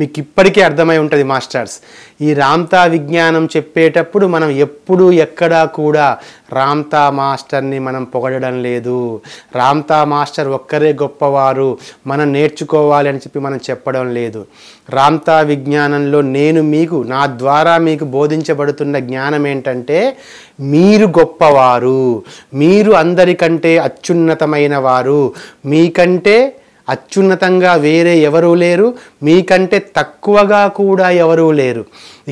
మీకు ఇప్పటికే అర్థమై ఉంటుంది మాస్టర్స్ ఈ రామ్తా విజ్ఞానం చెప్పేటప్పుడు మనం ఎప్పుడు ఎక్కడా కూడా రామ్తా మాస్టర్ని మనం పొగడడం లేదు రామ్తా మాస్టర్ ఒక్కరే గొప్పవారు మనం నేర్చుకోవాలి అని చెప్పి మనం చెప్పడం లేదు రామ్తా విజ్ఞానంలో నేను మీకు నా ద్వారా మీకు బోధించబడుతున్న జ్ఞానం ఏంటంటే మీరు గొప్పవారు మీరు అందరికంటే అత్యున్నతమైన వారు మీకంటే అత్యున్నతంగా వేరే ఎవరూ లేరు మీకంటే తక్కువగా కూడా ఎవరూ లేరు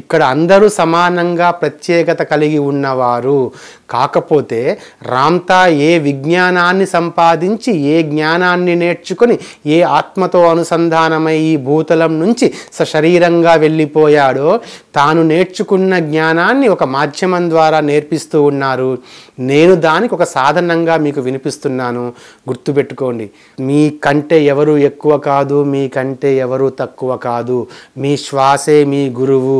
ఇక్కడ అందరూ సమానంగా ప్రత్యేకత కలిగి ఉన్నవారు కాకపోతే రామ్తా ఏ విజ్ఞానాన్ని సంపాదించి ఏ జ్ఞానాన్ని నేర్చుకుని ఏ ఆత్మతో అనుసంధానమై ఈ భూతలం నుంచి సశరీరంగా వెళ్ళిపోయాడో తాను నేర్చుకున్న జ్ఞానాన్ని ఒక మాధ్యమం ద్వారా నేర్పిస్తూ ఉన్నారు నేను దానికి ఒక సాధనంగా మీకు వినిపిస్తున్నాను గుర్తుపెట్టుకోండి మీ కంటే ఎవరు ఎక్కువ కాదు మీకంటే ఎవరు తక్కువ కాదు మీ శ్వాసే మీ గురువు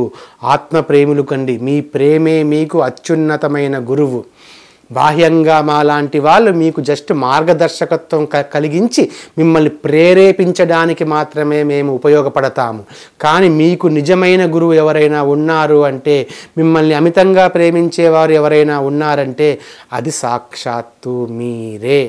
ఆత్మ ప్రేములు కండి మీ ప్రేమే మీకు అత్యున్నతమైన గురువు బాహ్యంగా మాలాంటి వాళ్ళు మీకు జస్ట్ మార్గదర్శకత్వం కలిగించి మిమ్మల్ని ప్రేరేపించడానికి మాత్రమే మేము ఉపయోగపడతాము కానీ మీకు నిజమైన గురువు ఎవరైనా ఉన్నారు అంటే మిమ్మల్ని అమితంగా ప్రేమించేవారు ఎవరైనా ఉన్నారంటే అది సాక్షాత్తు మీరే